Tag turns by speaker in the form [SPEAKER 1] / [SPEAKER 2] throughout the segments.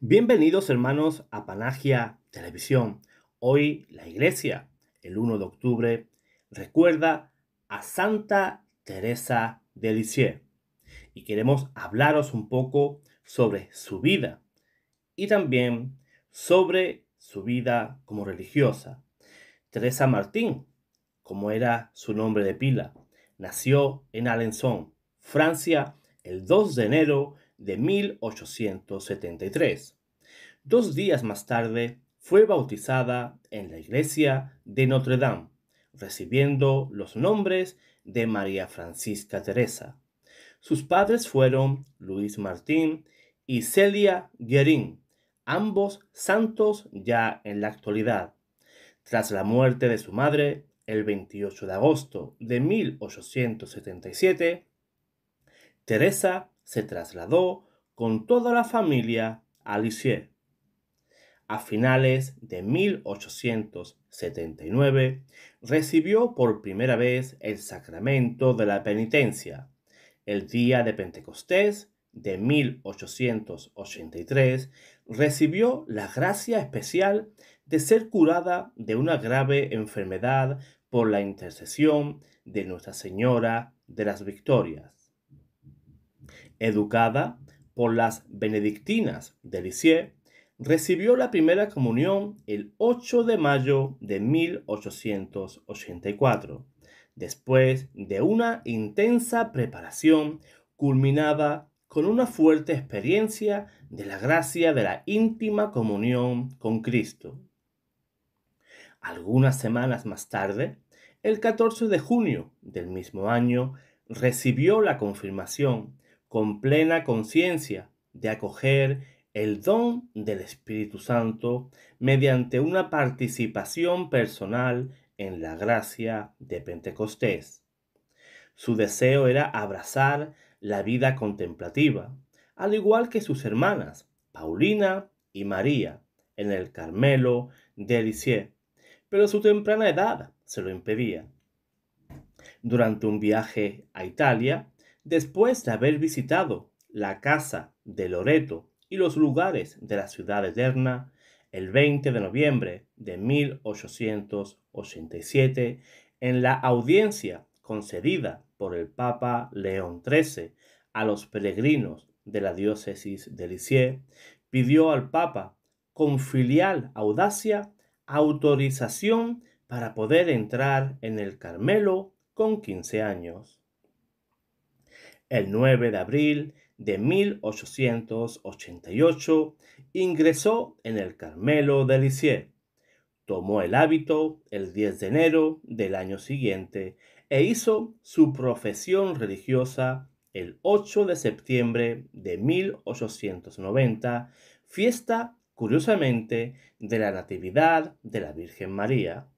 [SPEAKER 1] Bienvenidos hermanos a Panagia Televisión. Hoy la iglesia, el 1 de octubre, recuerda a Santa Teresa de Lisieux y queremos hablaros un poco sobre su vida y también sobre su vida como religiosa. Teresa Martín, como era su nombre de pila, nació en Alençon, Francia, el 2 de enero de de 1873. Dos días más tarde fue bautizada en la iglesia de Notre Dame, recibiendo los nombres de María Francisca Teresa. Sus padres fueron Luis Martín y Celia Guerin, ambos santos ya en la actualidad. Tras la muerte de su madre, el 28 de agosto de 1877, Teresa se trasladó con toda la familia a Lisieux. A finales de 1879 recibió por primera vez el sacramento de la penitencia el día de Pentecostés de 1883, recibió la gracia especial de ser curada de una grave enfermedad por la intercesión de Nuestra Señora de las Victorias. Educada por las benedictinas de Lisieux, recibió la primera comunión el 8 de mayo de 1884, después de una intensa preparación culminada con una fuerte experiencia de la gracia de la íntima comunión con Cristo. Algunas semanas más tarde, el 14 de junio del mismo año, recibió la confirmación con plena conciencia de acoger el don del Espíritu Santo mediante una participación personal en la gracia de Pentecostés. Su deseo era abrazar la vida contemplativa, al igual que sus hermanas, Paulina y María, en el Carmelo de Lisieux, pero su temprana edad se lo impedía. Durante un viaje a Italia, Después de haber visitado la casa de Loreto y los lugares de la ciudad eterna, el 20 de noviembre de 1887, en la audiencia concedida por el Papa León XIII a los peregrinos de la diócesis de Lisieux, pidió al Papa, con filial audacia, autorización para poder entrar en el Carmelo con 15 años. El 9 de abril de 1888 ingresó en el Carmelo de Lisieux. Tomó el hábito el 10 de enero del año siguiente e hizo su profesión religiosa el 8 de septiembre de 1890, fiesta curiosamente de la Natividad de la Virgen María.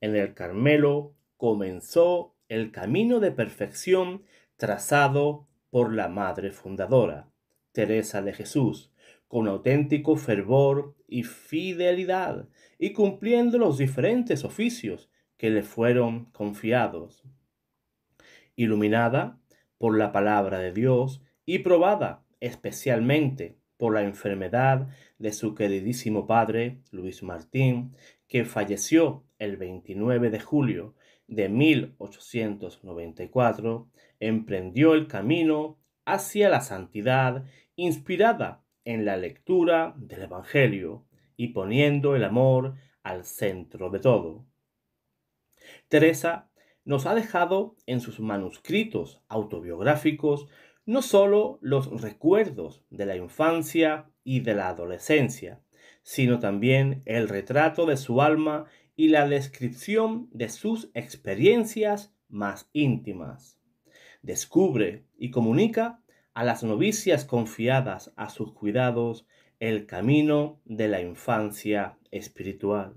[SPEAKER 1] En el Carmelo comenzó el camino de perfección trazado por la madre fundadora, Teresa de Jesús, con auténtico fervor y fidelidad, y cumpliendo los diferentes oficios que le fueron confiados. Iluminada por la palabra de Dios y probada especialmente por la enfermedad de su queridísimo padre, Luis Martín, que falleció el 29 de julio de 1894, emprendió el camino hacia la santidad inspirada en la lectura del Evangelio y poniendo el amor al centro de todo. Teresa nos ha dejado en sus manuscritos autobiográficos no sólo los recuerdos de la infancia y de la adolescencia, sino también el retrato de su alma y la descripción de sus experiencias más íntimas. Descubre y comunica a las novicias confiadas a sus cuidados el camino de la infancia espiritual.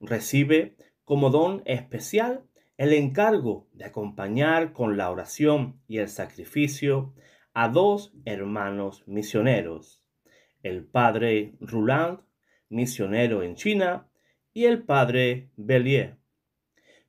[SPEAKER 1] Recibe como don especial el encargo de acompañar con la oración y el sacrificio a dos hermanos misioneros, el padre Ruland, misionero en China, y el padre Bellier.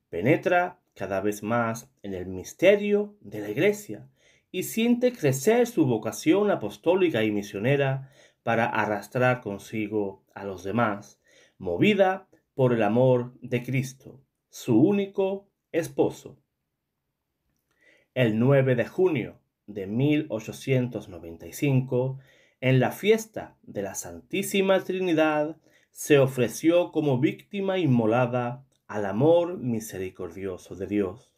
[SPEAKER 1] Penetra cada vez más en el misterio de la Iglesia y siente crecer su vocación apostólica y misionera para arrastrar consigo a los demás, movida por el amor de Cristo, su único esposo. El 9 de junio de 1895, en la fiesta de la Santísima Trinidad, se ofreció como víctima inmolada al amor misericordioso de Dios.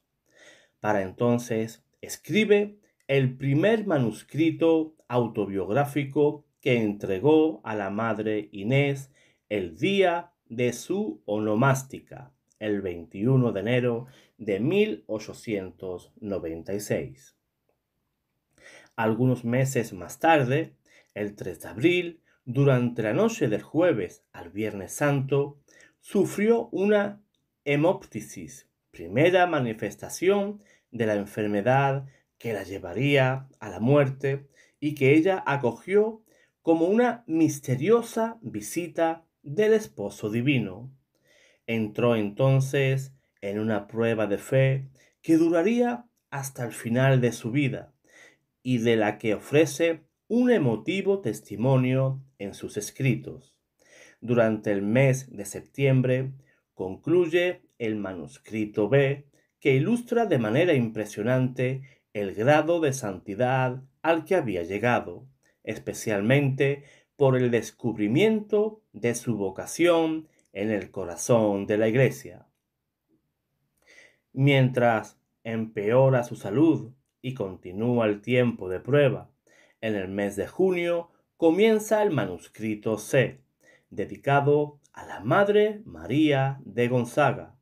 [SPEAKER 1] Para entonces escribe el primer manuscrito autobiográfico que entregó a la madre Inés el día de su onomástica, el 21 de enero de 1896. Algunos meses más tarde, el 3 de abril, durante la noche del jueves al viernes santo, sufrió una hemoptisis, primera manifestación de la enfermedad que la llevaría a la muerte y que ella acogió como una misteriosa visita del esposo divino. Entró entonces en una prueba de fe que duraría hasta el final de su vida y de la que ofrece un emotivo testimonio en sus escritos. Durante el mes de septiembre concluye el manuscrito B que ilustra de manera impresionante el grado de santidad al que había llegado, especialmente por el descubrimiento de su vocación en el corazón de la iglesia. Mientras empeora su salud y continúa el tiempo de prueba, en el mes de junio comienza el manuscrito C, dedicado a la Madre María de Gonzaga.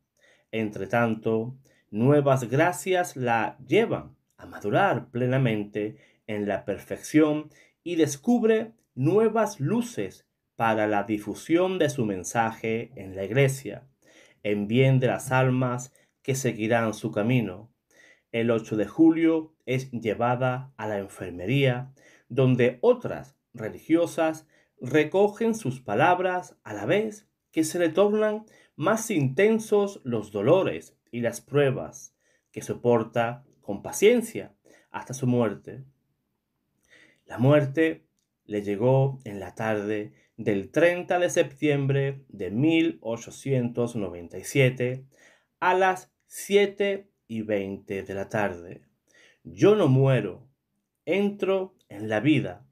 [SPEAKER 1] Entretanto, nuevas gracias la llevan a madurar plenamente en la perfección y descubre nuevas luces para la difusión de su mensaje en la iglesia, en bien de las almas que seguirán su camino. El 8 de julio es llevada a la enfermería donde otras religiosas recogen sus palabras a la vez que se le tornan más intensos los dolores y las pruebas que soporta con paciencia hasta su muerte. La muerte le llegó en la tarde del 30 de septiembre de 1897 a las 7 y 20 de la tarde. Yo no muero, entro en la vida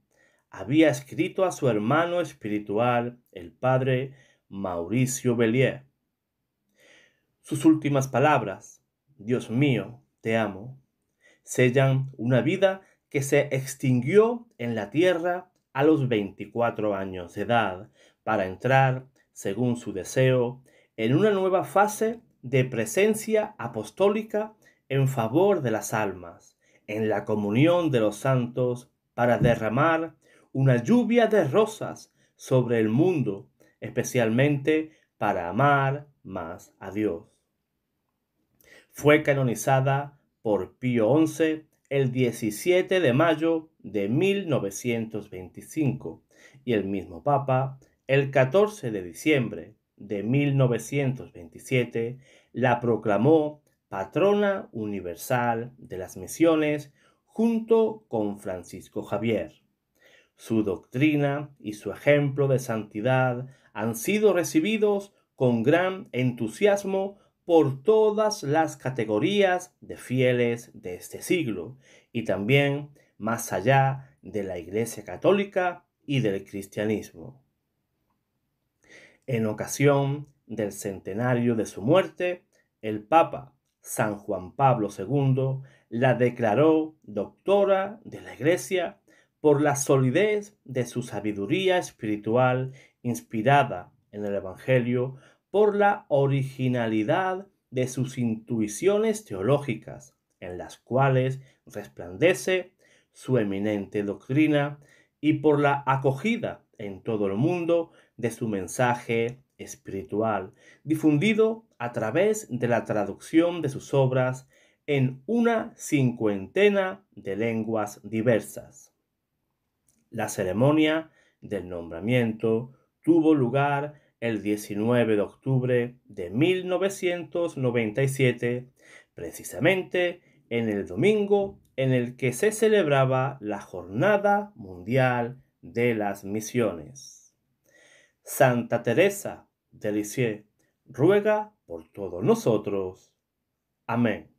[SPEAKER 1] había escrito a su hermano espiritual, el padre Mauricio Bellier. Sus últimas palabras, Dios mío, te amo, sellan una vida que se extinguió en la tierra a los 24 años de edad para entrar, según su deseo, en una nueva fase de presencia apostólica en favor de las almas, en la comunión de los santos para derramar una lluvia de rosas sobre el mundo, especialmente para amar más a Dios. Fue canonizada por Pío XI el 17 de mayo de 1925 y el mismo Papa el 14 de diciembre de 1927 la proclamó patrona universal de las misiones junto con Francisco Javier. Su doctrina y su ejemplo de santidad han sido recibidos con gran entusiasmo por todas las categorías de fieles de este siglo y también más allá de la Iglesia Católica y del cristianismo. En ocasión del centenario de su muerte, el Papa San Juan Pablo II la declaró doctora de la Iglesia por la solidez de su sabiduría espiritual inspirada en el Evangelio, por la originalidad de sus intuiciones teológicas, en las cuales resplandece su eminente doctrina, y por la acogida en todo el mundo de su mensaje espiritual, difundido a través de la traducción de sus obras en una cincuentena de lenguas diversas. La ceremonia del nombramiento tuvo lugar el 19 de octubre de 1997, precisamente en el domingo en el que se celebraba la Jornada Mundial de las Misiones. Santa Teresa de Lisieux, ruega por todos nosotros. Amén.